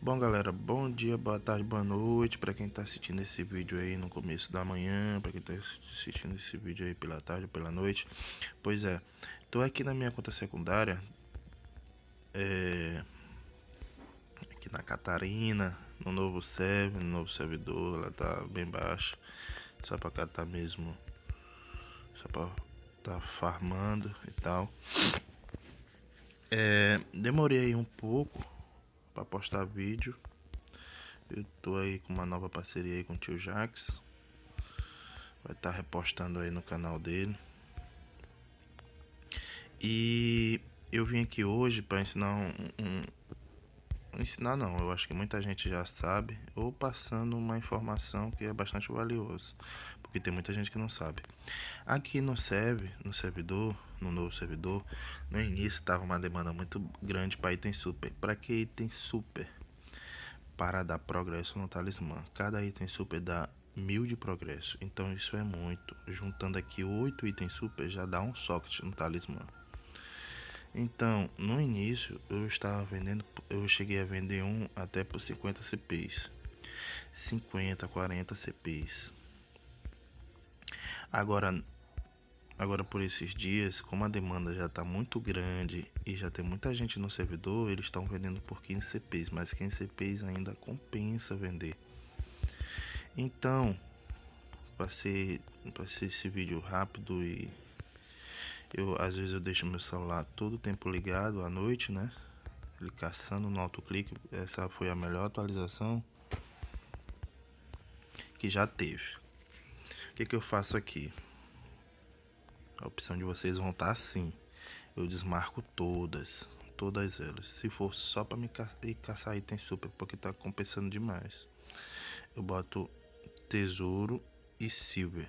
Bom, galera, bom dia, boa tarde, boa noite para quem está assistindo esse vídeo aí no começo da manhã, para quem está assistindo esse vídeo aí pela tarde, pela noite. Pois é, tô aqui na minha conta secundária, é, aqui na Catarina, no novo server, no novo servidor, ela tá bem baixa, só para tá mesmo, só para tá farmando e tal. É, demorei um pouco para postar vídeo. Eu tô aí com uma nova parceria aí com o tio Jax. Vai estar tá repostando aí no canal dele. E eu vim aqui hoje para ensinar um, um, ensinar não, eu acho que muita gente já sabe, ou passando uma informação que é bastante valiosa, porque tem muita gente que não sabe. Aqui no serve, no servidor, no novo servidor, no início estava uma demanda muito grande para item super. Para que item super? Para dar progresso no talismã. Cada item super dá mil de progresso, então isso é muito. Juntando aqui oito itens super já dá um socket no talismã. Então, no início eu estava vendendo, eu cheguei a vender um até por 50 CPs. 50, 40 CPs. Agora, agora por esses dias, como a demanda já está muito grande e já tem muita gente no servidor, eles estão vendendo por 15 CPs, mas 15 CPs ainda compensa vender. Então, passei, passei esse vídeo rápido e eu às vezes eu deixo meu celular todo o tempo ligado à noite, né? Ele caçando no autoclique. Essa foi a melhor atualização que já teve. O que, que eu faço aqui? A opção de vocês vão estar tá assim. Eu desmarco todas, todas elas. Se for só para me caçar item super, porque tá compensando demais. Eu boto tesouro e silver.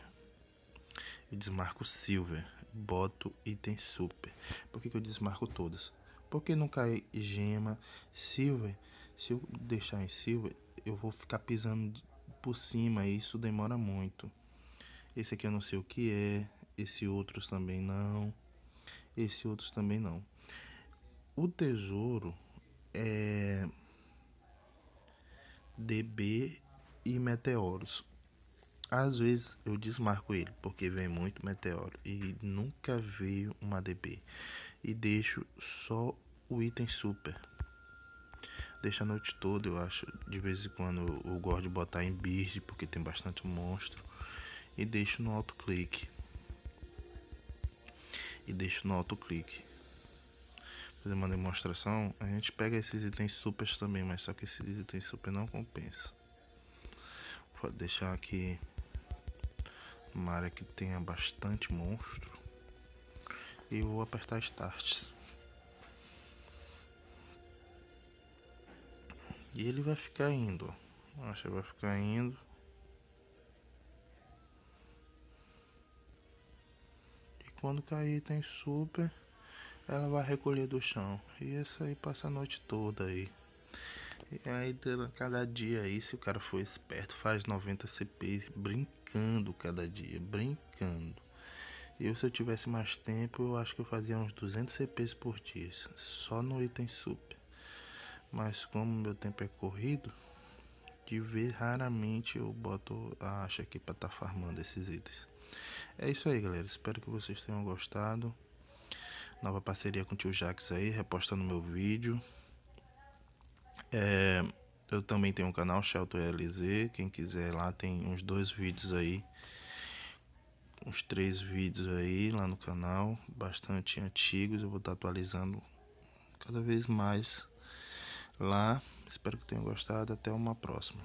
Eu desmarco silver boto item super. Por que, que eu desmarco todas? Porque não cai gema, silver. Se eu deixar em silver, eu vou ficar pisando por cima e isso demora muito. Esse aqui eu não sei o que é, esse outros também não, esse outros também não. O tesouro é DB e meteoros. Às vezes eu desmarco ele, porque vem muito meteoro e nunca veio um ADB. E deixo só o item super. Deixa a noite toda, eu acho. De vez em quando eu, gosto de botar em build, porque tem bastante monstro. E deixo no clique E deixo no autoclique. Fazer uma demonstração, a gente pega esses itens super também, mas só que esses itens super não compensa. Vou deixar aqui uma área que tenha bastante monstro e vou apertar Start. E ele vai ficar indo, acha vai ficar indo. E quando cair tem super, ela vai recolher do chão. E essa é aí passa a noite toda aí. E é, aí, cada dia aí, se o cara for esperto, faz 90 CPs brincando cada dia, brincando. Eu, se eu tivesse mais tempo, eu acho que eu fazia uns 200 CPs por dia, só no item super. Mas como meu tempo é corrido, de ver raramente eu boto a acha aqui para estar tá farmando esses itens. É isso aí, galera. Espero que vocês tenham gostado. Nova parceria com o tio Jax aí, repostando meu vídeo. É, eu também tenho um canal, Shelton LZ. Quem quiser lá, tem uns dois vídeos aí. Uns três vídeos aí lá no canal. Bastante antigos. Eu vou estar tá atualizando cada vez mais lá. Espero que tenham gostado. Até uma próxima.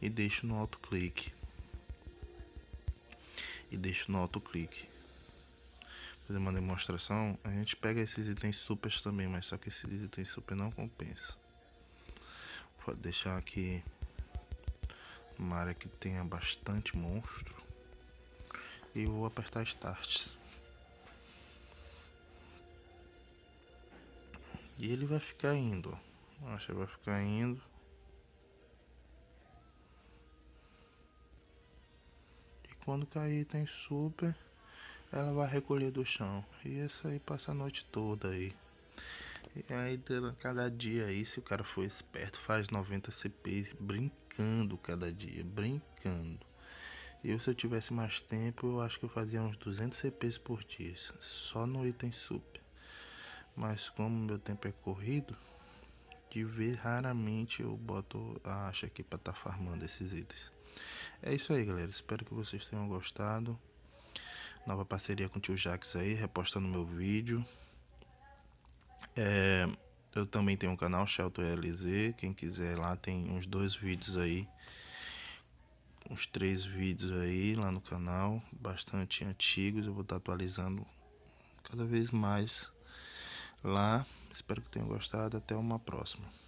E deixo no autoclique. E deixo no autoclique. Fazer uma demonstração. A gente pega esses itens supers também, mas só que esses itens super não compensa. Pode deixar aqui uma área que tenha bastante monstro. E vou apertar Start. E ele vai ficar indo. Acho vai ficar indo. E quando cair tem super, ela vai recolher do chão. E essa aí passa a noite toda aí. E aí, cada dia aí, se o cara for esperto, faz 90 CPs brincando cada dia, brincando. Eu, se eu tivesse mais tempo, eu acho que eu fazia uns 200 CPs por dia, só no item super. Mas como meu tempo é corrido, de ver raramente eu boto a acha aqui para estar tá farmando esses itens. É isso aí, galera. Espero que vocês tenham gostado. Nova parceria com o tio Jax aí, repostando meu vídeo. É, eu também tenho um canal, Shelton LZ. Quem quiser lá, tem uns dois vídeos aí. Uns três vídeos aí lá no canal. Bastante antigos. Eu vou estar atualizando cada vez mais lá. Espero que tenham gostado. Até uma próxima.